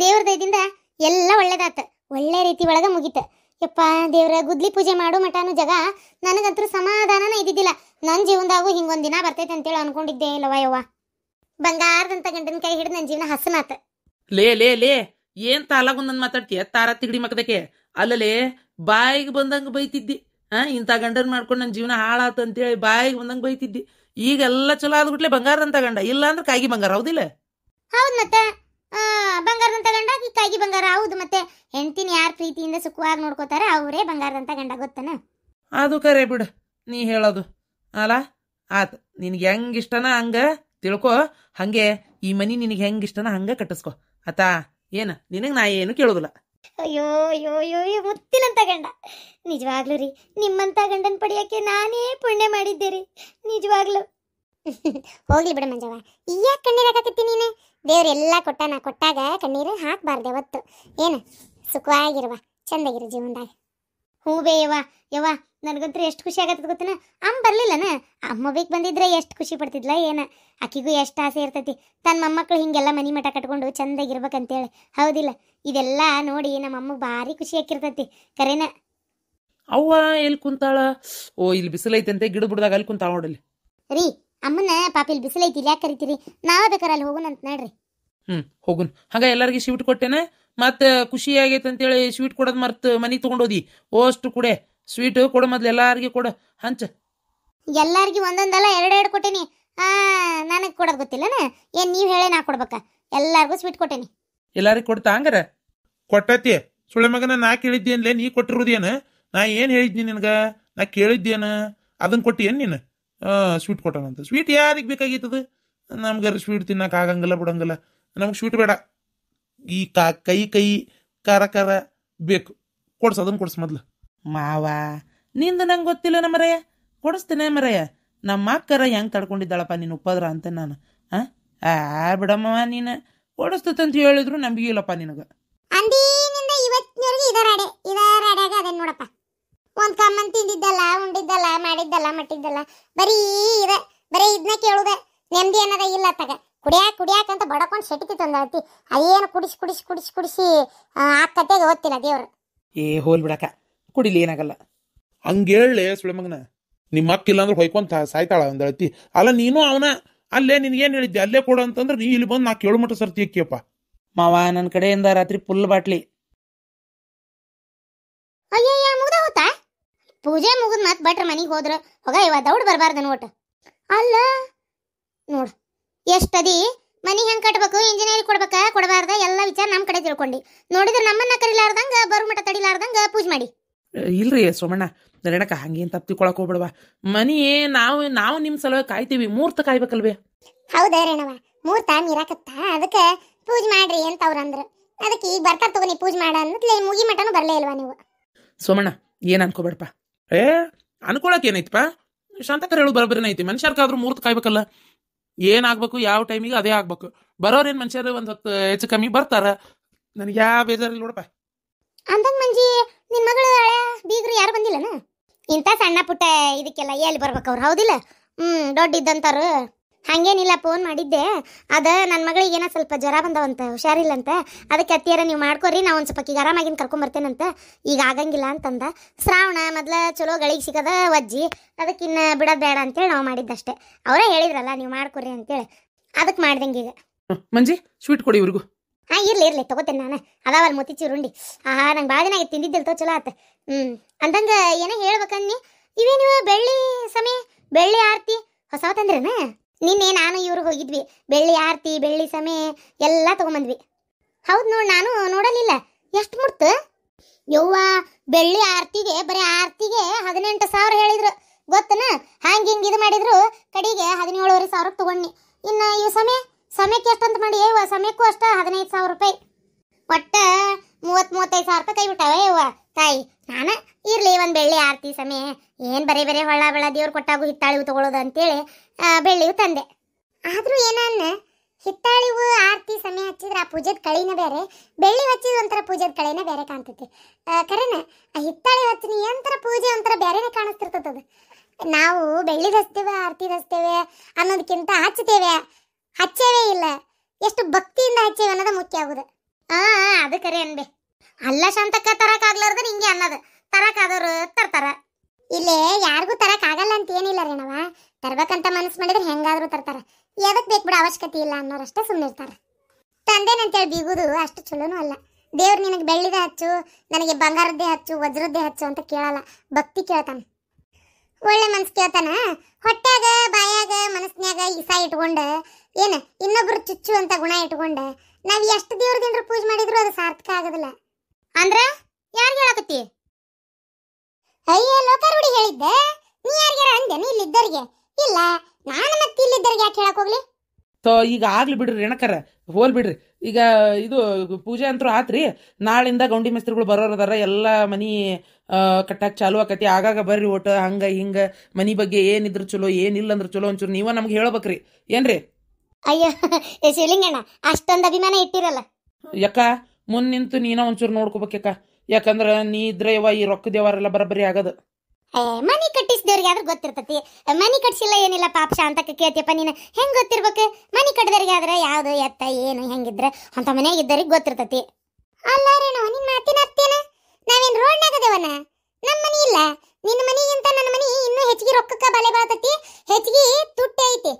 ದೇವ್ರ ದಯದಿಂದ ಎಲ್ಲ ಒಳ್ಳೇದಾತ ಒಳ್ಳೆ ರೀತಿ ಒಳಗೆ ಮುಗೀತ ಯಪ್ಪ ದೇವ್ರ ಗುದ್ಲಿ ಪೂಜೆ ಮಾಡು ಮಠಾನು ಜಗ ನನಗಂತೂ ಸಮಾಧಾನನ ಇದ್ದಿದ್ದಿಲ್ಲ ನನ್ನ ಜೀವನದಾಗು ಹಿಂಗೊಂದು ದಿನ ಬರ್ತೈತೆ ಅಂತೇಳಿ ಅನ್ಕೊಂಡಿದ್ದೆ ಇಲ್ಲವ ಯವ್ವ ಬಂಗಾರದಂತ ಗಂಡನ ಕೈ ಹಿಡಿದು ನನ್ನ ಜೀವನ ಹಸನಾತ ಲೇ ಲೇ ಲೇ ಏನ್ ತಾಲಾಗೊಂದನ್ ಮಾತಾಡ್ತೀಯ ತಾರ ತಿಗಡಿ ಮಕ್ಕದಕ್ಕೆ ಅಲ್ಲಲೇ ಬಾಯಿಗೆ ಬಂದಂಗೆ ಬೈತಿದ್ದಿ ಹಾ ಇಂಥ ಗಂಡನ್ ಮಾಡ್ಕೊಂಡು ನನ್ನ ಜೀವನ ಹಾಳಾತು ಅಂತೇಳಿ ಬಾಯಿಗೆ ಬಂದಂಗೆ ಬೈತಿದ್ದಿ ಈಗೆಲ್ಲ ಚಲೋ ಆದ್ಬಿಟ್ಲೆ ಬಂಗಾರದಂತ ಗಂಡ ಇಲ್ಲ ಅಂದ್ರೆ ಕಾಗಿ ಬಂಗಾರ ಹೌದಿಲ್ಲ ಹೌದು ಮತ್ತೆ ಬಂಗಾರದಂತ ಗಂಡ ಕಿಕ್ಕಾಗಿ ಬಂಗಾರ ಹೌದು ಮತ್ತೆ ಹೆಂಡತಿನ ಯಾರು ಪ್ರೀತಿಯಿಂದ ಸುಖವಾಗಿ ನೋಡ್ಕೋತಾರೆ ಅವರೇ ಬಂಗಾರದಂತ ಗಂಡ ಗೊತ್ತನ ಅದು ಕರೆ ಬಿಡು ನೀ ಹೇಳೋದು ಅಲ್ಲ ಆತ್ ನಿನಗೆ ಹೆಂಗೆ ಇಷ್ಟನ ಹಂಗ ತಿಳ್ಕೋ ಹಂಗೆ ಈ ಮನಿ ನಿನಗೆ ಹೆಂಗೆ ಇಷ್ಟನ ಹಂಗ ಕಟ್ಟಿಸ್ಕೊ ಆತಾ ಏನ ನಿನಗೆ ನಾ ಏನು ಕೇಳೋದಿಲ್ಲ ಅಯ್ಯೋ ಅಯ್ಯೋ ಅಯ್ಯೋ ಮುತ್ತಿನಂತ ಗಂಡ ನಿಜವಾಗ್ಲು ರೀ ನಿಮ್ಮಂತ ಗಂಡನ ಪಡಿಯಕ್ಕೆ ನಾನೇ ಪುಣ್ಯ ಮಾಡಿದ್ದೆ ರೀ ನಿಜವಾಗ್ಲು ಹೋಗ್ಲಿ ಬಿಡ ಮಂಜವ್ವ ಯಾಕೆ ಕಣ್ಣೀರಾಕತ್ತಿ ನೀನೆ ಎಲ್ಲ ಕೊಟ್ಟಾನ ಕೊಟ್ಟಾಗ ಕಣ್ಣೀರು ಹಾಕಬಾರ್ದು ಯಾವತ್ತು ಏನು ಸುಖವಾಗಿರುವ ಚಂದಾಗಿರು ಜೀವನದಾಗ ಹೂ ಬೇ ಯವ ಯವ ನನಗಂತೂ ಎಷ್ಟು ಖುಷಿ ಆಗತ್ತೆ ಗೊತ್ತನ ಅಮ್ಮ ಬರಲಿಲ್ಲನ ಅಮ್ಮ ಬೇಕು ಬಂದಿದ್ರೆ ಎಷ್ಟು ಖುಷಿ ಪಡ್ತಿದ್ಲ ಏನ ಆಕಿಗೂ ಎಷ್ಟು ಆಸೆ ಇರ್ತೈತಿ ತನ್ನ ಮೊಮ್ಮಕ್ಕಳು ಹಿಂಗೆಲ್ಲ ಮನಿ ಮಠ ಕಟ್ಕೊಂಡು ಚಂದಾಗಿರ್ಬೇಕಂತೇಳಿ ಹೌದಿಲ್ಲ ಇದೆಲ್ಲ ನೋಡಿ ನಮ್ಮ ಬಾರಿ ಭಾರಿ ಖುಷಿ ಆಕಿರ್ತೈತಿ ಕರೆನ ಅವ್ವ ಎಲ್ಲಿ ಕುಂತಾಳ ಓ ಇಲ್ಲಿ ಬಿಸಿಲೈತಂತೆ ಗಿಡ ಬಿಡ್ದಾಗ ಅಲ್ಲಿ ಕುಂತಾಳ ನೋಡಲಿ ರೀ ಅಮ್ಮನ ಪಾಪಿಲ್ ಬಿಸಿಲೈತಿ ಐತಿ ಯಾಕೆ ಕರಿತೀರಿ ನಾವ ಬೇಕಾರೆ ಅಲ್ಲಿ ಹೋಗೋಣ ಅಂತ ನೋಡ್ರಿ ಹ್ಮ್ ಹೋಗುನ್ ಹಂಗ ಎಲ್ಲರಿಗೆ ಸ್ವೀಟ್ ಕೊಟ್ಟೆನ ಮತ್ ಖುಷಿ ಆಗೈತೆ ಹೇಳಿ ಸ್ವೀಟ್ ಕೊಡೋದು ಮರ್ತು ಮನಿ ತಗೊಂಡೋದಿ ಓಷ್ಟು ಕುಡೆ ಸ್ವೀಟ್ ಕೊಡು ಮೊದ್ಲು ಎಲ್ಲಾರ್ಗಿ ಕೊಡು ಹಂಚ ಎಲ್ಲಾರ್ಗಿ ಒಂದೊಂದಲ್ಲ ಎರಡೆರಡು ಕೊಟ್ಟೇನಿ ಆ ನನಗೆ ಕೊಡೋದು ಗೊತ್ತಿಲ್ಲನ ಏನ್ ನೀವ್ ಹೇಳೇ ನಾ ಕೊಡ್ಬೇಕ ಎಲ್ಲಾರ್ಗು ಸ್ವೀಟ್ ಕೊಟ್ಟೇನಿ ಎಲ್ಲಾರಿಗೆ ಕೊಡ್ತಾ ಹಂಗಾರ ಕೊಟ್ಟತಿ ಸುಳೆ ಮಗನ ನಾ ಕೇಳಿದ್ದೇನ್ಲೇ ನೀ ಕೊಟ್ಟಿರೋದೇನ ನಾ ಏನ್ ಹೇಳಿದ್ನಿ ನಿನ್ಗ ನಾ ಕೇಳಿದ್ದೇನ ಅದನ್ನ ಏನ್ ನೀನು ಸ್ವೀಟ್ ಕೊಟ್ಟಣಂತ ಸ್ವೀಟ್ ಯಾರಿಗೆ ಬೇಕಾಗಿತ್ತದ ನಮ್ಗಾರ ಸ್ವೀಟ್ ತಿನ್ನಕ್ಕೆ ಆಗಂಗಿಲ್ಲ ಬಿಡಂಗಿಲ್ಲ ನಮ್ಗೆ ಸ್ವೀಟ್ ಬೇಡ ಈ ಕಾ ಕೈ ಕೈ ಕರ ಕರ ಬೇಕು ಕೊಡ್ಸ ಅದನ್ನು ಕೊಡ್ಸು ಮೊದ್ಲು ಮಾವ ನಿಂದು ನಂಗೆ ಗೊತ್ತಿಲ್ಲ ನಮ್ಮರಯ್ಯ ಕೊಡಿಸ್ತೇನೆ ಮರಯ್ಯ ನಮ್ಮ ಅಕ್ಕರ ಹೆಂಗೆ ತಡ್ಕೊಂಡಿದ್ದಾಳಪ್ಪ ನೀನು ಉಪದ್ರ ಅಂತ ನಾನು ಆ ಬಿಡಮ್ಮ ನೀನು ಕೊಡಿಸ್ತಂತ ಹೇಳಿದ್ರು ನಂಬಿಗಿಲ್ಲಪ್ಪ ಇಲ್ಲಪ್ಪ ನಿನಗೆ ಅಂದಿನಿಂದ ಇವತ್ತಿನವರೆಗೆ ಅದನ್ನ ನೋಡಪ್ಪ ಒಂದ್ ಕಮ್ಮನ್ ತಿಂದಿದ್ದಲ್ಲ ಉಂಡಿದ್ದಲ್ಲ ಮಾಡಿದ್ದಲ್ಲ ಮಟ್ಟಿದ್ದಲ್ಲ ಬರೀ ಇದೆ ಬರೀ ಇದನ್ನ ಕೇಳುದೆ ನೆಮ್ಮದಿ ಅನ್ನೋದ ಇಲ್ಲ ತಗ ಕುಡಿಯಾಕ ಕುಡಿಯಾಕ ಅಂತ ಬಡಕೊಂಡು ಸೆಟ್ಟಿ ತಂದತಿ ಅದೇನು ಕುಡಿಸಿ ಕುಡಿಸಿ ಕುಡಿಸಿ ಕುಡಿಸಿ ಆ ಕತೆಗೆ ಓದ್ತಿಲ್ಲ ದೇವ್ರು ಏ ಹೋಲ್ ಬಿಡಕ ಕುಡಿಲಿ ಏನಾಗಲ್ಲ ಹಂಗೇಳಿ ಸುಳಮಗನ ನಿಮ್ಮ ಅಕ್ಕಿಲ್ಲ ಅಂದ್ರೆ ಹೊಯ್ಕೊಂತ ಸಾಯ್ತಾಳ ಅಂದಳತಿ ಅಲ್ಲ ನೀನು ಅವನ ಅಲ್ಲೇ ಏನು ಹೇಳಿದ್ದೆ ಅಲ್ಲೇ ಕೊಡು ಅಂತಂದ್ರೆ ನೀ ಇಲ್ಲಿ ಬಂದು ನಾ ಕೇಳು ಮಟ್ಟ ಸರ್ತಿ ಅಕ್ಕಿಯಪ್ಪ ಮಾವ ನನ್ನ ಕಡೆಯಿಂದ ರಾತ್ರಿ ಫುಲ್ ಬಾಟ್ಲಿ ಅಯ್ಯಯ್ಯ ಪೂಜೆ ಮುಗಿದ್ ಮತ್ ಭಟ್ರ ಮನಿಗೆ ಹೋದ್ರ ಹೊಗ ಇವ ದೌಡ್ ಬರಬಾರ್ದನ್ ಒಟ್ಟು ಅಲ್ಲ ನೋಡು ಎಷ್ಟದಿ ಮನಿ ಹೆಂಗ್ ಕಟ್ಟಬೇಕು ಇಂಜಿನಿಯರಿಂಗ್ ಕೊಡ್ಬೇಕ ಕೊಡಬಾರ್ದ ಎಲ್ಲ ವಿಚಾರ ನಮ್ಮ ಕಡೆ ತಿಳ್ಕೊಂಡಿ ನೋಡಿದ್ರೆ ನಮ್ಮನ್ನ ಕರಿಲಾರ್ದಂಗ ಮಠ ತಡಿಲಾರ್ದಂಗ ಪೂಜೆ ಮಾಡಿ ಇಲ್ರಿ ಸೋಮಣ್ಣ ನರೇಣಕ್ಕ ಹಂಗೇನ್ ತಪ್ಪು ತಿಳ್ಕೊಳಕ್ ಹೋಗ್ಬಿಡವಾ ಮನಿ ನಾವು ನಾವು ನಿಮ್ ಸಲುವಾಗಿ ಕಾಯ್ತೀವಿ ಮೂರ್ತ ಕಾಯ್ಬೇಕಲ್ವೇ ಹೌದಾ ರೇಣವ ಮೂರ್ತ ಮೀರಾಕತ್ತ ಅದಕ್ಕೆ ಪೂಜೆ ಮಾಡ್ರಿ ಅಂತ ಅವ್ರಂದ್ರು ಅದಕ್ಕೆ ಈಗ ಬರ್ತಾರ ತಗೋ ನೀ ಪೂಜೆ ಮಾಡ ಅನ್ನತ್ಲೆ ಮುಗಿ ಮಟನು ಬರಲೇ ಇಲ್ವಾ ನೀವು ಸೋಮಣ್ಣ ಏನ್ ಅನ್ಕೋಬೇಡಪ್ಪ ಏ ಅನ್ಕೊಳಕ್ ಏನೈತಿಪ್ಪ ಶಾಂತಕರ್ ಹೇಳು ಬರೋಬ್ಬರಿನ ಐತಿ ಮನುಷ್ಯರ್ಕಾದ್ರೂ ಮೂರ್ತ ಕಾಯ್ಬೇಕಲ್ಲ ಏನಾಗ್ಬೇಕು ಯಾವ ಟೈಮಿಗೆ ಅದೇ ಆಗ್ಬೇಕು ಬರೋರೇನ್ ಮನುಷ್ಯರು ಒಂದ್ ಹೊತ್ತು ಹೆಚ್ಚು ಕಮ್ಮಿ ಬರ್ತಾರ ನನಗೆ ಯಾವ ಬೇಜಾರಿಲ್ಲ ನೋಡಪ್ಪ ಅಂದಂಗ ಮಂಜಿ ನಿನ್ ಮಗಳು ಬೀಗರು ಯಾರು ಬಂದಿಲ್ಲನ ಇಂಥ ಸಣ್ಣ ಪುಟ್ಟ ಇದಕ್ಕೆಲ್ಲ ಎಲ್ಲಿ ಬರ್ಬೇಕು ಅವ್ರು ಹೌದಿಲ್ಲ ಹ್ಮ್ ದೊಡ್ಡ ಇದ್ದಂತಾರು ಹಂಗೇನಿಲ್ಲ ಫೋನ್ ಮಾಡಿದ್ದೆ ಅದ ನನ್ನ ಮಗಳಿಗೆ ಏನೋ ಸ್ವಲ್ಪ ಜ್ವರ ಹುಷಾರಿಲ್ಲ ಅಂತ ಅದಕ್ಕೆ ಅತ್ತಿಯರ ನೀವು ಮಾಡ್ಕೊರಿ ನಾ ಒಂದು ಸ್ವಲ್ಪ ಈಗ ಆರಾಮಾಗಿಂದ ಕರ್ಕೊಂಬರ್ತೇನಂತೆ ಈಗ ಆಗಂಗಿಲ್ಲ ಅಂತಂದ ಶ್ರಾವಣ ಮೊದಲ ಚಲೋ ಗಳಿಗೆ ಸಿಗದ ವಜ್ಜಿ ಅದಕ್ಕಿನ್ನ ಬಿಡೋದು ಬೇಡ ಅಂತೇಳಿ ನಾವು ಮಾಡಿದ್ದಷ್ಟೇ ಅವರೇ ಹೇಳಿದ್ರಲ್ಲ ನೀವು ಮಾಡ್ಕೊರಿ ಅಂತೇಳಿ ಅದಕ್ಕೆ ಮಾಡ್ದಂಗೆ ಈಗ ಮಂಜಿ ಸ್ವೀಟ್ ಕೊಡಿ ಇವ್ರಿಗೂ ಹಾ ಇರ್ಲಿ ಇರ್ಲಿ ತಗೋತೇನೆ ನಾನು ಅದಾವಲ್ಲ ಮೋತಿ ಚಿರುಂಡಿ ಆಹಾ ನಂಗೆ ಭಾಳ ದಿನ ತಿಂದಿದ್ದಿಲ್ಲ ತೋ ಚಲೋ ಆತ ಹ್ಞೂ ಅಂದಂಗೆ ಏನೋ ಹೇಳ್ಬೇಕನ್ನಿ ಇವೇನಿವ ಬೆಳ್ಳಿ ಸಮಯ ಬೆಳ್ಳಿ ಆರತಿ ಹೊಸ ನಿನ್ನೆ ನಾನು ಇವ್ರಿಗೆ ಹೋಗಿದ್ವಿ ಬೆಳ್ಳಿ ಆರತಿ ಬೆಳ್ಳಿ ಸಮಯ ಎಲ್ಲ ತೊಗೊಂಬಂದ್ವಿ ಹೌದು ನೋಡಿ ನಾನು ನೋಡಲಿಲ್ಲ ಎಷ್ಟು ಮುಡ್ತು ಯವ್ವ ಬೆಳ್ಳಿ ಆರತಿಗೆ ಬರೀ ಆರತಿಗೆ ಹದಿನೆಂಟು ಸಾವಿರ ಹೇಳಿದ್ರು ಗೊತ್ತನ ಹಂಗೆ ಹಿಂಗೆ ಇದು ಮಾಡಿದ್ರು ಕಡೆಗೆ ಹದಿನೇಳುವರೆ ಸಾವಿರ ತೊಗೊಂಡ್ನಿ ಇನ್ನು ಇವು ಸಮಯ ಸಮಯಕ್ಕೆ ಎಷ್ಟಂತ ಮಾಡಿ ಯವ್ವ ಸಮಯಕ್ಕೂ ಅಷ್ಟ ಹದಿನೈದು ಸಾವಿರ ರೂಪಾಯಿ ಒಟ್ಟು ಮೂವತ್ತು ಮೂವತ್ತೈದು ಸಾವಿರ ರೂಪಾಯಿ ಕೈ ಬಿಟ್ಟಾವ ಯವ್ವ ತಾಯಿ ನಾನ ಇರ್ಲಿ ಒಂದು ಬೆಳ್ಳಿ ಆರತಿ ಸಮಯ ಏನು ಬರೀ ಬರೀ ಹೊಳ್ಳ ಬೆಳ ದೇವ್ರು ಕೊಟ್ಟಾಗು ಹಿತ್ತಾಳಿವು ತಗೊಳೋದು ಅಂತೇಳಿ ಬೆಳ್ಳಿವು ತಂದೆ ಆದರೂ ಏನನ್ನ ಹಿತ್ತಾಳಿವು ಆರತಿ ಸಮಯ ಹಚ್ಚಿದ್ರೆ ಆ ಪೂಜೆದ ಕಳಿನ ಬೇರೆ ಬೆಳ್ಳಿ ಹಚ್ಚಿದ ಒಂಥರ ಪೂಜೆದ್ ಕಳಿನ ಬೇರೆ ಕಾಣ್ತೈತಿ ಕರೆನ ಆ ಹಿತ್ತಾಳಿ ಹಚ್ಚಿನ ಏನಂತರ ಪೂಜೆ ಒಂಥರ ಬೇರೆನೆ ಕಾಣಿಸ್ತಿರ್ತದ ನಾವು ಬೆಳ್ಳಿ ಹಚ್ತೇವೆ ಆರತಿ ಹಚ್ತೇವೆ ಅನ್ನೋದಕ್ಕಿಂತ ಹಚ್ತೇವೆ ಹಚ್ಚೇವೇ ಇಲ್ಲ ಎಷ್ಟು ಭಕ್ತಿಯಿಂದ ಹಚ್ಚೇವೆ ಅನ್ನೋದು ಮುಖ್ಯ ಆಗುದು ಆ ಅದು ಕರೆ ಅಲ್ಲ ಶಾಂತಕ್ಕ ತರಕ್ ಆಗ್ಲಾರ್ದ ಹಿಂಗೆ ಅನ್ನದ ತರಕ್ ಆದವ್ರು ತರ್ತಾರ ಇಲ್ಲೇ ಯಾರಿಗೂ ತರಕ್ ಆಗಲ್ಲ ಅಂತ ಏನಿಲ್ಲ ರೇಣವ ತರ್ಬೇಕಂತ ಮನಸ್ಸು ಮಾಡಿದ್ರೆ ಹೆಂಗಾದ್ರೂ ತರ್ತಾರ ಯಾವತ್ ಬೇಕು ಬಿಡ ಅವಶ್ಯಕತೆ ಇಲ್ಲ ಅನ್ನೋರಷ್ಟೇ ಸುಮ್ಮನಿರ್ತಾರ ತಂದೇನಂತೇಳಿ ಬಿಗುದು ಅಷ್ಟು ಚಲೋನು ಅಲ್ಲ ದೇವ್ರು ನಿನಗೆ ಬೆಳ್ಳಿದೆ ಹಚ್ಚು ನನಗೆ ಬಂಗಾರದ್ದೇ ಹಚ್ಚು ವಜ್ರದ್ದೇ ಹಚ್ಚು ಅಂತ ಕೇಳಲ್ಲ ಭಕ್ತಿ ಕೇಳ್ತಾನೆ ಒಳ್ಳೆ ಮನ್ಸು ಕೇಳ್ತಾನ ಹೊಟ್ಟೆಗ ಬಾಯಾಗ ಮನಸ್ನ್ಯಾಗ ಇಸ ಇಟ್ಕೊಂಡು ಏನು ಇನ್ನೊಬ್ರು ಚುಚ್ಚು ಅಂತ ಗುಣ ಇಟ್ಕೊಂಡು ನಾವು ಎಷ್ಟು ದೇವ್ರದಿಂದ್ರೂ ಪೂಜೆ ಮಾಡಿದ್ರು ಅದು ಸಾರ್ಥಕ ಆಗೋದಿಲ್ಲ ಅಂದ್ರ ಯಾರ್ ಹೇಳಕತ್ತಿ ಅಯ್ಯ ಲೋಕಾರುಡಿ ಹೇಳಿದ್ದೆ ನೀ ಯಾರ್ಯಾರ ಅಂದೆ ನೀ ಇಲ್ಲಿದ್ದರಿಗೆ ಇಲ್ಲ ನಾನು ಮತ್ತೆ ಇಲ್ಲಿದ್ದರಿಗೆ ಯಾಕೆ ಹೇಳಕ್ ಹೋಗ್ಲಿ ತೋ ಈಗ ಆಗ್ಲಿ ಬಿಡ್ರಿ ರಣಕರ ಹೋಲ್ ಬಿಡ್ರಿ ಈಗ ಇದು ಪೂಜೆ ಅಂತೂ ಆತ್ರಿ ನಾಳಿಂದ ಗೌಂಡಿ ಮಿಸ್ತ್ರಿಗಳು ಬರೋರು ಅದಾರ ಎಲ್ಲ ಮನಿ ಕಟ್ಟಕ್ಕೆ ಚಾಲು ಆಕತಿ ಆಗಾಗ ಬರ್ರಿ ಒಟ್ಟು ಹಂಗ ಹಿಂಗ ಮನಿ ಬಗ್ಗೆ ಏನಿದ್ರು ಚಲೋ ಏನಿಲ್ಲ ಅಂದ್ರೆ ಚಲೋ ಒಂಚೂರು ನೀವ ನಮ್ಗೆ ಹೇಳ್ಬೇಕ್ರಿ ಏನ್ರಿ ಅಯ್ಯೋ ಶಿಲಿಂಗಣ್ಣ ಅಷ್ಟೊಂದು ಅಭಿಮಾನ ಇಟ್ಟಿರಲ್ಲ ಯಾಕ ಮುಂದೆ ನಿಂತು ನೀನ ಒಂಚೂರು ನೋಡ್ಕೋಬೇಕ ಯಾಕಂದ್ರ ನೀ ಇದ್ರೆ ಈ ರೊಕ್ಕ ದೇವಾರೆಲ್ಲ ಬರಬರಿ ಆಗದು ಮನಿ ಕಟ್ಟಿಸಿದವ್ರಿಗೆ ಆದ್ರೆ ಗೊತ್ತಿರ್ತತಿ ಮನಿ ಕಟ್ಸಿಲ್ಲ ಏನಿಲ್ಲ ಪಾಪ ಶಾಂತಕ್ಕೆ ಕೇಳ್ತಿಯಪ್ಪ ನೀನು ಹೆಂಗ್ ಗೊತ್ತಿರ್ಬೇಕು ಮನಿ ಕಟ್ಟಿದವ್ರಿಗೆ ಆದ್ರೆ ಯಾವ್ದು ಎತ್ತ ಏನು ಹೆಂಗಿದ್ರೆ ಅಂತ ಮನೆಯಾಗ ಇದ್ದವ್ರಿಗೆ ಗೊತ್ತಿರ್ತತಿ ಅಲ್ಲ ರೇಣು ನಿನ್ ಮಾತಿನ ಅತ್ತೇನ ನಾವೇನ್ ರೋಡ್ ಅದೇವನ ನಮ್ಮ ಮನಿ ಇಲ್ಲ ನಿನ್ನ ಮನಿಗಿಂತ ನನ್ನ ಮನಿ ಇನ್ನೂ ಹೆಚ್ಚಿಗೆ ರೊಕ್ಕಕ್ಕ ಬಲೆ ಬಾಳ್ತತಿ ಹೆಚ್ಚಿಗೆ ತುಟ್ಟಿ ಐತಿ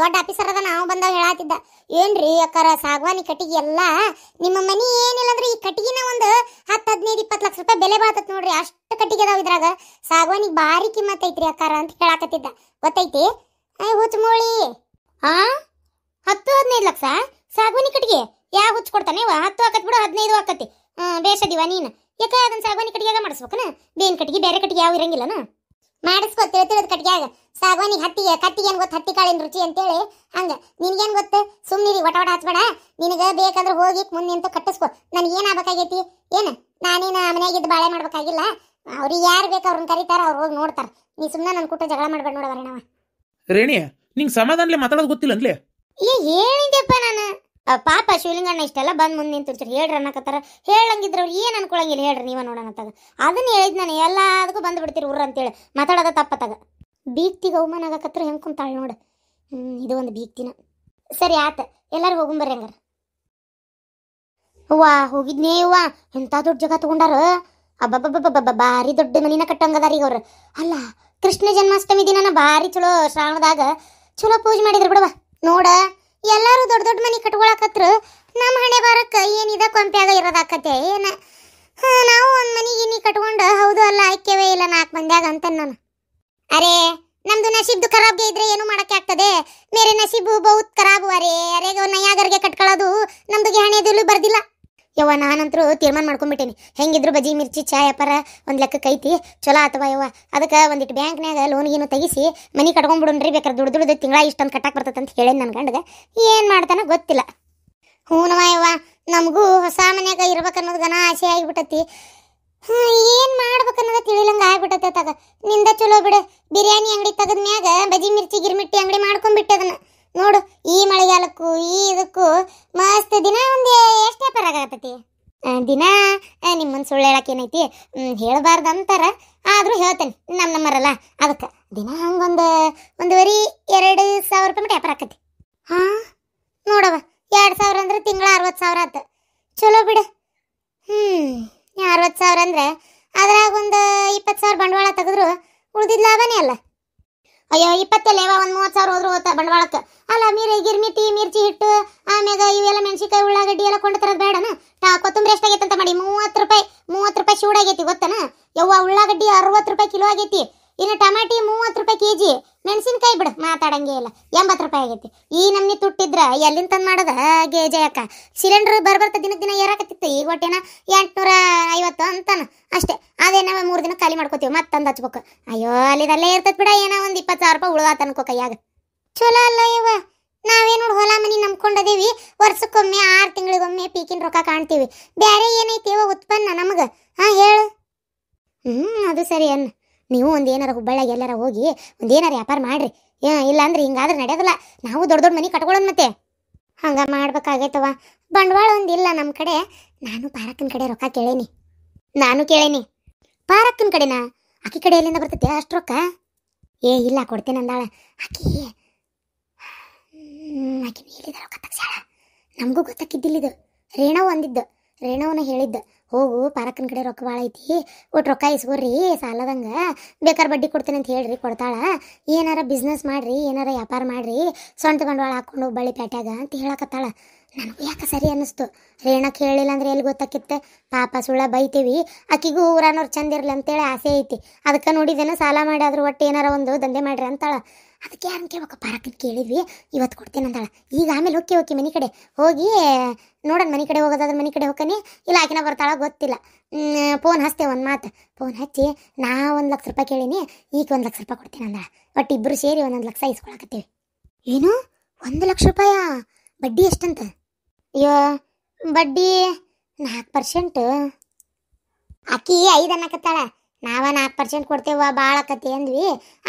ದೊಡ್ಡ ಆಫೀಸರ್ ಅದ ನಾವು ಬಂದಾಗ ಹೇಳಾತಿದ್ದ ಏನ್ರಿ ಅಕ್ಕಾರ ಸಾಗವಾನಿ ಕಟ್ಟಿಗೆ ಎಲ್ಲಾ ನಿಮ್ಮ ಮನಿ ಏನಿಲ್ಲ ಅಂದ್ರೆ ಈ ಕಟ್ಟಿಗೆನ ಒಂದು ಹತ್ತು ಹದಿನೈದು ಇಪ್ಪತ್ತು ಲಕ್ಷ ರೂಪಾಯಿ ಬೆಲೆ ಬಾತತ್ ನೋಡ್ರಿ ಅಷ್ಟು ಕಟ್ಟಿಗೆ ಅದಾವ ಇದ್ರಾಗ ಸಾಗವಾನಿಗೆ ಭಾರಿ ಕಿಮ್ಮತ್ ಐತ್ರಿ ಅಕ್ಕಾರ ಅಂತ ಹೇಳಾಕತ್ತಿದ್ದ ಗೊತ್ತೈತಿ ಹುಚ್ಚಮೂಳಿ ಹಾ ಹತ್ತು ಹದಿನೈದು ಲಕ್ಷ ಸಾಗವಾನಿ ಕಟ್ಟಿಗೆ ಯಾವ ಹುಚ್ಚ ಕೊಡ್ತಾನೆ ಹತ್ತು ಹಾಕತ್ ಬಿಡು ಹದಿನೈದು ಹ್ಮ್ ಬೇಷದಿವ ನೀನು ಯಾಕೆ ಅದನ್ನ ಸಾಗವಾನಿ ಕಟ್ಟಿಗೆ ಮಾಡಿಸ್ಬೇಕನ ಬೇನ್ ಕಟ್ಟಿಗೆ ಬೇರೆ ಕಟ್ಟಿಗೆ ಯಾವ ಇರಂಗಿಲ್ಲನ ಮಾಡಿಸ್ಕೋ ತಿಳಿ ತಿಳಿದ ಕಟ್ಗ್ಯಾಗ ಸಾಗವಾನಿಗೆ ಹತ್ತಿಗೆ ಏನು ಗೊತ್ತು ಹತ್ತಿ ಕಾಳಿನ ರುಚಿ ಅಂತೇಳಿ ಹಂಗ ನಿನಗೇನು ಗೊತ್ತು ಸುಮ್ಮನಿರಿ ಒಟ ಒಟ ಹಚ್ಬೇಡ ನಿನಗೆ ಬೇಕಂದ್ರೆ ಹೋಗಿ ಮುಂದೆ ನಿಂತು ಕಟ್ಟಿಸ್ಕೋ ನನಗೆ ಏನಾಗಬೇಕಾಗೈತಿ ಏನು ನಾನೇನು ಮನೆಯಾಗಿದ್ದು ಬಾಳೆ ಮಾಡ್ಬೇಕಾಗಿಲ್ಲ ಅವ್ರಿಗೆ ಯಾರು ಬೇಕು ಅವ್ರನ್ನ ಕರೀತಾರ ಅವ್ರು ಹೋಗಿ ನೋಡ್ತಾರೆ ನೀ ಸುಮ್ಮನೆ ನನ್ನ ಕೂಟ ಜಗಳ ಮಾಡ್ಬೇಡ ನೋಡವ ರೇಣಿ ನಿಂಗೆ ಸಮಾಧಾನಲೆ ಮಾತಾಡೋದು ಗೊತ್ತಿಲ್ಲ ಅನ್ಲೇ ಏ ಹೇಳಿದ್ದೆಪ್ಪ ನಾನು ಪಾಪ ಶಿವಲಿಂಗಣ್ಣ ಇಷ್ಟೆಲ್ಲ ಬಂದು ಮುಂದೆ ನಿಂತು ಹೇಳ್ರಿ ಅನ್ನಕತ್ತಾರ ಹೇಳಂಗಿದ್ರೆ ಅವ್ರು ಏನು ಅನ್ಕೊಳಂಗಿಲ್ಲ ಹೇಳ್ರಿ ನೀವ ನೋಡೋಣತ್ತಾಗ ಅದನ್ನ ಹೇಳಿದ್ ನಾನು ಎಲ್ಲದಕ್ಕೂ ಬಂದು ಬಿಡ್ತೀರಿ ಹೇಳಿ ಅಂತೇಳಿ ಮಾತಾಡೋದ ತಪ್ಪತ್ತಾಗ ಬೀಕ್ತಿಗೆ ಅವಮಾನ ಆಗಕತ್ರ ಹೆಂಗೆ ಕುಂತಾಳೆ ನೋಡು ಇದು ಒಂದು ಬೀಕ್ತಿನ ಸರಿ ಆತ ಎಲ್ಲರೂ ಹೋಗಂಬರ್ರಿ ಹಂಗಾರ ವಾ ಹೋಗಿದ್ನೇ ಅವ್ವ ಎಂಥ ದೊಡ್ಡ ಜಗ ತಗೊಂಡಾರ ಅಬ್ಬಬ್ಬಬ್ಬಬ್ಬ ಭಾರಿ ದೊಡ್ಡ ಮನಿನ ಕಟ್ಟಂಗದಾರ ಈಗ ಅವ್ರು ಅಲ್ಲ ಕೃಷ್ಣ ಜನ್ಮಾಷ್ಟಮಿ ದಿನನ ಭಾರಿ ಚಲೋ ಶ್ರಾವಣದಾಗ ಚಲೋ ಪೂಜೆ ಮಾಡಿದ್ರು ಬಿಡವ ನೋಡ ಎಲ್ಲಾರು ಮನೆ ಕಟ್ಕೊಳಕತ್ರು ನಮ್ಮ ಹಣೆ ಬಾರಕ್ಕೆ ಏನಿದ ಕೊಂಪ್ಯಾಗ ಇರೋದಾಕತೆ ಏನ ನಾವು ಒಂದು ಮನೆ ಗಿನಿ ಕಟ್ಕೊಂಡು ಹೌದು ಅಲ್ಲ ಆಯ್ಕೆವೇ ಇಲ್ಲ ನಾಲ್ಕು ಮಂದ್ಯಾಗ ಅಂತ ನಾನು ಅರೆ ನಮ್ದು ನಸೀಬ್ದು ಖರಾಬ್ಗೆ ಇದ್ರೆ ಏನು ಮಾಡಕ್ಕೆ ಆಗ್ತದೆ ಮೇರೆ ನಸೀಬು ಬಹುತ್ ಖರಾಬು ಅರೆ ಅರೆಗೆ ನಯಾಗರ್ಗೆ ಕಟ್ಕೊಳ್ಳೋದು ನಮ್ದು ಹಣೆದಲ್ಲೂ ಬರ್ದಿಲ್ಲ ಯವ್ವ ನಾನಂತರೂ ತೀರ್ಮಾನ ಮಾಡ್ಕೊಂಡ್ಬಿಟ್ಟೇನಿ ಹೆಂಗಿದ್ರು ಬಜಿ ಮಿರ್ಚಿ ಚಾ ವ್ಯಾಪಾರ ಒಂದು ಲೆಕ್ಕಕ್ಕೆ ಐತಿ ಚಲೋ ಆತವ ಯವ್ವ ಅದಕ್ಕೆ ಒಂದಿಟ್ಟು ಬ್ಯಾಂಕ್ನಾಗ ಲೋನ್ ಏನು ತೆಗಿಸಿ ಮನೆ ಕಟ್ಕೊಂಡ್ಬಿಡೋಣ್ರಿ ಬೇಕಾದ್ರೆ ದುಡ್ಡು ದುಡ್ದು ತಿಂಗಳ ಇಷ್ಟೊಂದು ಕಟ್ಟಾಕ್ ಬರ್ತದೆ ಅಂತ ಹೇಳಿ ನನ್ನ ಗಂಡಗೆ ಏನು ಮಾಡ್ತಾನೆ ಗೊತ್ತಿಲ್ಲ ಹೂನವ ಯವ್ವ ನಮಗೂ ಹೊಸ ಮನ್ಯಾಗ ಅನ್ನೋದು ಗನ ಆಸೆ ಆಗಿಬಿಟ್ಟತಿ ಏನು ಅನ್ನೋದು ತಿಳಿಲಂಗೆ ಆಗ್ಬಿಟ್ಟತೆ ತಗ ನಿಂದ ಚಲೋ ಬಿಡು ಬಿರಿಯಾನಿ ಅಂಗಡಿ ತೆಗೆದ ಮ್ಯಾಗ ಬಜಿ ಮಿರ್ಚಿ ಗಿರ್ಮಿಟ್ಟಿ ಅಂಗಡಿ ಮಾಡ್ಕೊಂಡ್ಬಿಟ್ಟೆ ಅದನ್ನು ನೋಡು ಈ ಮಳೆಗಾಲಕ್ಕೂ ಈ ಇದಕ್ಕೂ ಮಸ್ತ್ ದಿನ ಒಂದು ಎಷ್ಟು ವ್ಯಾಪಾರ ದಿನ ನಿಮ್ಮನ್ನು ಸುಳ್ಳು ಹೇಳಕ್ಕೆ ಏನೈತಿ ಹೇಳಬಾರ್ದು ಅಂತಾರ ಆದರೂ ಹೇಳ್ತೇನೆ ನಮ್ಮ ನಮ್ಮರಲ್ಲ ಅದಕ್ಕೆ ದಿನ ಹಂಗೊಂದು ಒಂದುವರೆ ಎರಡು ಸಾವಿರ ರೂಪಾಯಿ ಮಟ್ಟ ವ್ಯಾಪಾರ ಆಕತಿ ಹಾಂ ನೋಡವ ಎರಡು ಸಾವಿರ ಅಂದ್ರೆ ತಿಂಗಳ ಅರವತ್ತು ಸಾವಿರ ಆತು ಚಲೋ ಬಿಡು ಹ್ಞೂ ಅರವತ್ತು ಸಾವಿರ ಅಂದ್ರೆ ಅದ್ರಾಗ ಒಂದು ಇಪ್ಪತ್ತು ಸಾವಿರ ಬಂಡವಾಳ ತೆಗೆದ್ರು ಉಳಿದಿದ್ದ ಲಾಭನೇ ಅಲ್ಲ ಅಯ್ಯೋ ಇಪ್ಪತ್ತಲ್ಲ ಒಂದ್ ಒಂದು ಮೂವತ್ತು ಸಾವಿರ ಹೋದ್ರು ಹೋತ ಬಂಡವಾಳಕ್ಕೆ ಅಲ್ಲ ಮೀರಿ ಗಿರ್ಮಿಟಿ ಮಿರ್ಚಿ ಹಿಟ್ಟು ಆಮೇಲೆ ಇವೆಲ್ಲ ಮೆಣಸಿನಕಾಯಿ ಉಳ್ಳಾಗಡ್ಡಿ ಎಲ್ಲ ಕೊಂಡು ತರದ್ ಬೇಡನ ಟಾ ಕೊತ್ತಂಬರಿ ಎಷ್ಟಾಗೈತೆ ಅಂತ ಮಾಡಿ ಮೂವತ್ತು ರೂಪಾಯಿ ಮೂವತ್ತು ರೂಪಾಯಿ ಶೂಡ್ ಆಗೈತಿ ಗೊತ್ತನ ಯವ್ವ ಉಳ್ಳಾಗಡ್ಡಿ ಅರವತ್ತು ರೂಪಾಯಿ ಕಿಲೋ ಆಗೈತಿ ಇನ್ನು ಟಮಾಟಿ ಮೂವತ್ತು ರೂಪಾಯಿ ಕೆಜಿ ಮೆಣಸಿನಕಾಯಿ ಬಿಡು ಮಾತಾಡಂಗೆ ಇಲ್ಲ ಎಂಬತ್ತು ರೂಪಾಯಿ ಆಗೈತಿ ಈ ನಮ್ನಿ ತುಟ್ಟಿದ್ರ ಎಲ್ಲಿಂದ ತಂದು ಮಾಡೋದ ಗೇಜೆ ಅಕ್ಕ ಸಿಲಿಂಡರ್ ಬರ್ಬರ್ತ ದಿನ ದಿನ ಏರಾಕತ್ತಿತ್ತು ಈಗ ಒಟ್ಟೇನ ಎಂಟುನೂರ ಐವತ್ತು ಅಂತಾನ ಅಷ್ಟೇ ಅದೇ ಮೂರು ದಿನ ಖಾಲಿ ಮಾಡ್ಕೋತೀವಿ ಮತ್ತೆ ತಂದು ಹಚ್ಬೇಕು ಅಯ್ಯೋ ಅಲ್ಲಿದಲ್ಲೇ ಇರ್ತದ ಬಿಡ ಏನೋ ಒಂದು ಇಪ್ಪತ್ತು ಸಾವಿರ ರೂಪಾಯಿ ಉಳುವಾತ ಅನ್ಕೋ ಕೈಯಾಗ ಚಲೋ ಅಲ್ಲ ಇವ ನಾವೇ ನೋಡಿ ಹೊಲ ಮನಿ ನಂಬ್ಕೊಂಡದೇವಿ ವರ್ಷಕ್ಕೊಮ್ಮೆ ಆರು ತಿಂಗಳಿಗೊಮ್ಮೆ ಪೀಕಿನ ರೊಕ್ಕ ಕಾಣ್ತೀವಿ ಬೇರೆ ಏನೈತಿ ಇವ ಉತ್ಪನ್ನ ನಮಗೆ ಹಾಂ ಹೇಳು ಹ್ಞೂ ಅದು ಸರಿ ಅನ್ನ ನೀವು ಒಂದು ಹುಬ್ಬಳ್ಳಿಗೆ ಎಲ್ಲಾರ ಹೋಗಿ ಒಂದು ಮಾಡ್ರಿ ವ್ಯಾಪಾರ ಇಲ್ಲ ಅಂದ್ರೆ ಹಿಂಗಾದ್ರೆ ನಡೆಯೋದಿಲ್ಲ ನಾವು ದೊಡ್ಡ ದೊಡ್ಡ ಮನೆ ಕಟ್ಕೊಳ್ಳೋಣ ಮತ್ತೆ ಹಂಗ ಮಾಡ್ಬೇಕಾಗೈತವ ಬಂಡವಾಳ ಒಂದು ಇಲ್ಲ ನಮ್ಮ ಕಡೆ ನಾನು ಪಾರಕ್ಕನ ಕಡೆ ರೊಕ್ಕ ಕೇಳೇನಿ ನಾನು ಕೇಳೇನಿ ಪಾರಕ್ಕನ ಕಡೆನಾ ಅಕ್ಕಿ ಕಡೆ ಎಲ್ಲಿಂದ ಬರ್ತೈತೆ ಅಷ್ಟು ರೊಕ್ಕ ಏ ಇಲ್ಲ ಕೊಡ್ತೇನೆ ಅಂದಾಳ ಅಕ್ಕಿ ಅಕ್ಕಿ ಎಲ್ಲಿದ ರೊಕ್ಕ ತಗ್ಸಾಳ ನಮಗೂ ಗೊತ್ತಾಕಿದ್ದಿಲ್ಲ ಇದು ರೇಣವ್ ಒಂದಿದ್ದು ರೇಣವನ ಹೇಳಿದ್ದು ಹೋಗು ಪಾರಕ್ಕನ ಕಡೆ ರೊಕ್ಕ ಭಾಳ ಐತಿ ಒಟ್ಟು ರೊಕ್ಕ ಇಸ್ಕೊರ್ರಿ ಸಾಲದಂಗ ಬೇಕಾದ್ರೆ ಬಡ್ಡಿ ಕೊಡ್ತೀನಿ ಅಂತ ಹೇಳ್ರಿ ಕೊಡ್ತಾಳ ಏನಾರ ಬಿಸ್ನೆಸ್ ಮಾಡ್ರಿ ಏನಾರ ವ್ಯಾಪಾರ ಮಾಡ್ರಿ ಸ್ವಂತ ಬಂಡವಾಳ ಹಾಕೊಂಡು ಬಳ್ಳಿ ಪ್ಯಾಟ್ಯಾಗ ಅಂತ ಹೇಳಕತ್ತಾಳ ನನಗೂ ಯಾಕೆ ಸರಿ ಅನ್ನಿಸ್ತು ರೇಣಕ್ಕೆ ಹೇಳಿಲ್ಲ ಅಂದ್ರೆ ಎಲ್ಲಿ ಗೊತ್ತಾಕಿತ್ತೆ ಪಾಪ ಸುಳ್ಳ ಬೈತೀವಿ ಅಕ್ಕಿಗೂ ಊರಾನವ್ರು ಚಂದ ಅಂತೇಳಿ ಆಸೆ ಐತಿ ಅದಕ್ಕೆ ನೋಡಿದೇನೋ ಸಾಲ ಮಾಡಿ ಆದ್ರೂ ಒಟ್ಟು ಏನಾರ ಒಂದು ದಂಧೆ ಮಾಡ್ರಿ ಅಂತಾಳ ಅದಕ್ಕೆ ಯಾರು ಕೇಳ್ಬೇಕಪ್ಪ ಅಕ್ಕನ ಕೇಳಿದ್ವಿ ಇವತ್ತು ಕೊಡ್ತೇನೆ ಅಂದಾಳ ಈಗ ಆಮೇಲೆ ಓಕೆ ಓಕೆ ಮನೆ ಕಡೆ ಹೋಗಿ ನೋಡೋಣ ಮನೆ ಕಡೆ ಹೋಗೋದಾದ್ರೆ ಮನೆ ಕಡೆ ಹೋಗ್ತಾನೆ ಇಲ್ಲ ಆಕಿನ ಬರ್ತಾಳೋ ಗೊತ್ತಿಲ್ಲ ಫೋನ್ ಹಚ್ತೇವೆ ಒಂದು ಮಾತು ಫೋನ್ ಹಚ್ಚಿ ನಾ ಒಂದು ಲಕ್ಷ ರೂಪಾಯಿ ಕೇಳೀನಿ ಈಗ ಒಂದು ಲಕ್ಷ ರೂಪಾಯಿ ಕೊಡ್ತೀನಿ ಅಂದಾಳ ಬಟ್ ಇಬ್ಬರು ಸೇರಿ ಒಂದೊಂದು ಲಕ್ಷ ಇಸ್ಕೊಳಕತ್ತೀವಿ ಏನು ಒಂದು ಲಕ್ಷ ರೂಪಾಯ ಬಡ್ಡಿ ಎಷ್ಟಂತ ಅಯ್ಯೋ ಬಡ್ಡಿ ನಾಲ್ಕು ಪರ್ಸೆಂಟು ಅಕ್ಕಿ ಐದು ಅನ್ನಕತ್ತಾಳ ನಾವ ನಾಲ್ಕು ಪರ್ಸೆಂಟ್ ಕೊಡ್ತೇವ ಭಾಳ ಆಕತಿ ಅಂದ್ವಿ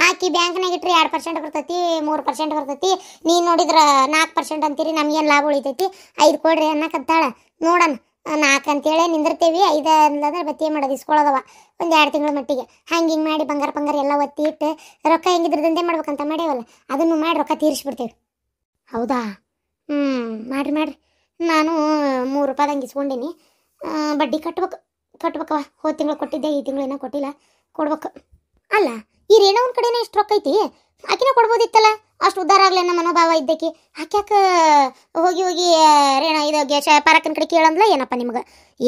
ಆಕಿ ಬ್ಯಾಂಕ್ನಾಗ ಇಟ್ರಿ ಎರಡು ಪರ್ಸೆಂಟ್ ಬರ್ತೈತಿ ಮೂರು ಪರ್ಸೆಂಟ್ ಬರ್ತೈತಿ ನೀನು ನೋಡಿದ್ರ ನಾಲ್ಕು ಪರ್ಸೆಂಟ್ ಅಂತೀರಿ ನಮ್ಗೇನು ಲಾಭ ಉಳಿತೈತಿ ಐದು ಕೊಡ್ರಿ ಅನ್ನಕತ್ತಾಳ ನೋಡೋಣ ನಾಲ್ಕು ಅಂತೇಳಿ ನಿಂದಿರ್ತೇವಿ ಐದು ಅಂದ್ರೆ ಬತ್ತಿ ಮಾಡೋದು ಇಸ್ಕೊಳ್ಳೋದವ ಒಂದು ಎರಡು ತಿಂಗಳ ಮಟ್ಟಿಗೆ ಹಂಗೆ ಹಿಂಗೆ ಮಾಡಿ ಬಂಗಾರ ಬಂಗಾರ ಎಲ್ಲ ಒತ್ತಿ ಇಟ್ಟು ರೊಕ್ಕ ಹೆಂಗಿದ್ರದಂತೆ ಮಾಡ್ಬೇಕಂತ ಮಾಡೇವಲ್ಲ ಅದನ್ನು ಮಾಡಿ ರೊಕ್ಕ ತೀರಿಸ್ಬಿಡ್ತೇವೆ ಹೌದಾ ಹ್ಞೂ ಮಾಡಿರಿ ಮಾಡಿರಿ ನಾನು ಮೂರು ಹಂಗೆ ಇಸ್ಕೊಂಡಿನಿ ಬಡ್ಡಿ ಕಟ್ಬೇಕು ಕಟ್ಬೇಕವ ಹೋದ ತಿಂಗಳು ಕೊಟ್ಟಿದ್ದೆ ಈ ಏನೋ ಕೊಟ್ಟಿಲ್ಲ ಕೊಡ್ಬೇಕು ಅಲ್ಲ ಈ ರೇಣೋ ಒಂದು ಕಡೆನೇ ಇಷ್ಟು ರೊಕ್ಕ ಐತಿ ಆಕಿನ ಕೊಡ್ಬೋದಿತ್ತಲ್ಲ ಅಷ್ಟು ಉದ್ದಾರ ಆಗಲಿ ಅನ್ನೋ ಮನೋಭಾವ ಇದ್ದಕ್ಕೆ ಆಕ್ಯಾಕ ಹೋಗಿ ಹೋಗಿ ರೇಣ ಇದು ಗ್ಯಾಶ ಕಡೆ ಕೇಳಂದ್ಲ ಏನಪ್ಪ ನಿಮ್ಗೆ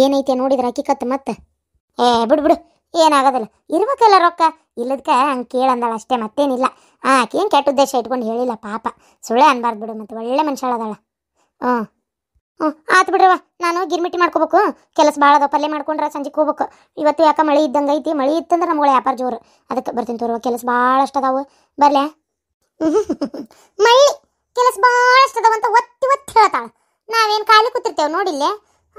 ಏನೈತೆ ನೋಡಿದ್ರೆ ಆಕಿ ಕತ್ತು ಮತ್ತೆ ಏ ಬಿಡು ಬಿಡು ಏನಾಗೋದಿಲ್ಲ ಇರ್ಬೇಕಲ್ಲ ರೊಕ್ಕ ಇಲ್ಲದಕ್ಕೆ ಹಂಗೆ ಕೇಳಂದಾಳ ಅಷ್ಟೇ ಮತ್ತೇನಿಲ್ಲ ಆಕೆ ಏನು ಕೆಟ್ಟ ಉದ್ದೇಶ ಇಟ್ಕೊಂಡು ಹೇಳಿಲ್ಲ ಪಾಪ ಸುಳ್ಳೆ ಅನ್ಬಾರ್ದು ಬಿಡು ಮತ್ತು ಒಳ್ಳೆ ಮನುಷ್ಯಳದಾಳ ಹ್ಞೂ ಹ್ಞೂ ಆತು ಬಿಡ್ರವ ನಾನು ಗಿರ್ಮಿಟ್ಟಿ ಮಾಡ್ಕೋಬೇಕು ಕೆಲಸ ಭಾಳ ಅದಾವ ಪಲ್ಯ ಮಾಡ್ಕೊಂಡ್ರೆ ಸಂಜೆ ಹೋಗ್ಬೇಕು ಇವತ್ತು ಯಾಕೆ ಮಳೆ ಇದ್ದಂಗೆ ಐತಿ ಮಳೆ ಇತ್ತಂದ್ರೆ ನಮ್ಗಳ ವ್ಯಾಪಾರ ಜೋರು ಅದಕ್ಕೆ ಬರ್ತೀನಿ ತೋರುವ ಕೆಲಸ ಭಾಳಷ್ಟು ಅದಾವು ಬರ್ಲೆ ಮಳಿ ಕೆಲಸ ಭಾಳಷ್ಟು ಅದಾವ ಒತ್ತಿ ಒತ್ತಿ ಹೇಳ್ತಾಳೆ ನಾವೇನು ಖಾಲಿ ಕೂತಿರ್ತೇವೆ ನೋಡಿಲ್ಲೇ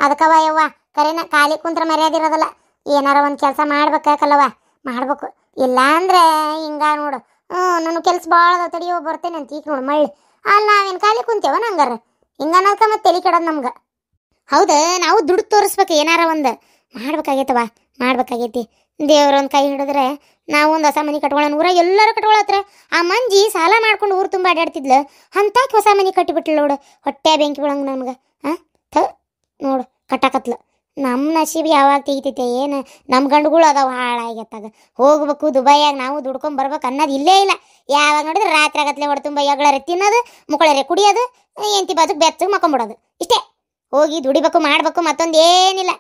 ಅದಕ್ಕವ ಯವ್ವ ಕರೆನ ಖಾಲಿ ಕುಂತ್ರ ಇರೋದಲ್ಲ ಏನಾರ ಒಂದು ಕೆಲಸ ಮಾಡ್ಬೇಕಲ್ಲವ ಮಾಡ್ಬೇಕು ಇಲ್ಲ ಅಂದ್ರೆ ಹಿಂಗ ನೋಡು ಹ್ಞೂ ನನ್ನ ಕೆಲಸ ಭಾಳ ತಡಿಯೋ ಬರ್ತೇನೆ ಅಂತ ಈಗ ನೋಡು ಮಳ್ಳಿ ಅಲ್ಲಿ ನಾವೇನು ಖಾಲಿ ಕುಂತೇವ ನಂಗಾರ ಹಿಂಗನ್ನೋದ್ಕ ಮತ್ತೆ ತಲೆ ಕೆಡೋದು ನಮ್ಗೆ ಹೌದ ನಾವು ದುಡ್ಡು ತೋರಿಸ್ಬೇಕು ಏನಾರ ಒಂದು ಮಾಡ್ಬೇಕಾಗೈತವ ಮಾಡ್ಬೇಕಾಗೈತಿ ದೇವ್ರೊಂದು ಕೈ ಹಿಡಿದ್ರೆ ನಾವು ಒಂದು ಹೊಸ ಮನೆ ಕಟ್ಕೊಳ್ಳೋಣ ಊರ ಎಲ್ಲರೂ ಕಟ್ಕೊಳತ್ರ ಆ ಮಂಜಿ ಸಾಲ ಮಾಡ್ಕೊಂಡು ಊರು ತುಂಬ ಅಡ್ಡಾಡ್ತಿದ್ಲು ಅಂತಾಕಿ ಹೊಸ ಮನೆ ಕಟ್ಟಿಬಿಟ್ಲು ನೋಡು ಹೊಟ್ಟೆ ಬೆಂಕಿ ನಮ್ಗೆ ಹಾಂ ಥ ನೋಡು ಕಟ್ಟಾಕತ್ಲು ನಮ್ಮ ನಶೀಬ್ ಯಾವಾಗ ತೆಗಿತೈತೆ ಏನು ನಮ್ಮ ಗಂಡುಗಳು ಅದಾವ ಹಾಳಾಗ್ಯತ್ತಾಗ ಹೋಗ್ಬೇಕು ದುಬೈಯಾಗ ನಾವು ದುಡ್ಕೊಂಡು ಬರ್ಬೇಕು ಅನ್ನೋದು ಇಲ್ಲೇ ಇಲ್ಲ ಯಾವಾಗ ನೋಡಿದ್ರೆ ರಾತ್ರಿ ಹೊಡೆ ತುಂಬ ಯಗಳರೆ ತಿನ್ನೋದು ಮುಕ್ಕಳರೆ ಕುಡಿಯೋದು ಎಂತಿ ಬಾಜುಗೆ ಬೆಚ್ಚಗೆ ಮಕ್ಕೊಂಬಿಡೋದು ಇಷ್ಟೇ ಹೋಗಿ ದುಡಿಬೇಕು ಮಾಡಬೇಕು ಮತ್ತೊಂದೇನಿಲ್ಲ ಏನಿಲ್ಲ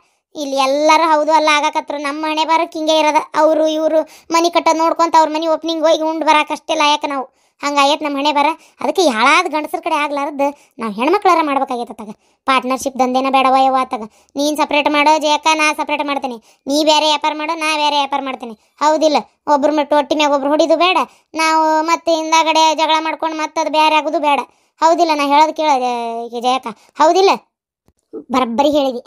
ಇಲ್ಲಿ ಎಲ್ಲರೂ ಹೌದು ಅಲ್ಲ ಆಗಕತ್ರು ನಮ್ಮ ಮನೆ ಬಾರಕ್ಕೆ ಹಿಂಗೆ ಇರೋದು ಅವರು ಇವರು ಮನೆ ಕಟ್ಟೋದು ನೋಡ್ಕೊಂತ ಅವ್ರ ಮನೆ ಓಪನಿಂಗ್ ಹೋಗಿ ಉಂಡು ಬರೋಕಷ್ಟೇ ಲಾಯಕ ನಾವು ಹಂಗಾಯ್ತು ನಮ್ಮ ಹಣೆ ಬರ ಅದಕ್ಕೆ ಯಾಳಾದ ಗಂಡಸರ ಕಡೆ ಆಗ್ಲಾರದ್ದು ನಾವು ಹೆಣ್ಮಕ್ಳಾರ ತಗ ಪಾರ್ಟ್ನರ್ಶಿಪ್ ದಂಧೇನ ಬೇಡವ ಯವ್ವ ತಗ ನೀನು ಸಪ್ರೇಟ್ ಮಾಡೋ ಜಯಕ್ಕ ನಾ ಸಪ್ರೇಟ್ ಮಾಡ್ತೀನಿ ನೀ ಬೇರೆ ವ್ಯಾಪಾರ ಮಾಡೋ ನಾ ಬೇರೆ ವ್ಯಾಪಾರ ಮಾಡ್ತೀನಿ ಹೌದಿಲ್ಲ ಒಬ್ರು ಮಟ್ಟು ಒಟ್ಟಿನ್ಯಾಗ ಒಬ್ರು ಹೊಡಿದು ಬೇಡ ನಾವು ಮತ್ತೆ ಹಿಂದಾಗಡೆ ಜಗಳ ಮಾಡ್ಕೊಂಡು ಮತ್ತೆ ಅದು ಬೇರೆ ಆಗೋದು ಬೇಡ ಹೌದಿಲ್ಲ ನಾ ಹೇಳೋದು ಕೇಳ ಜಯಕ್ಕ ಹೌದಿಲ್ಲ ಬರಬ್ಬರಿ ಹೇಳಿದಿ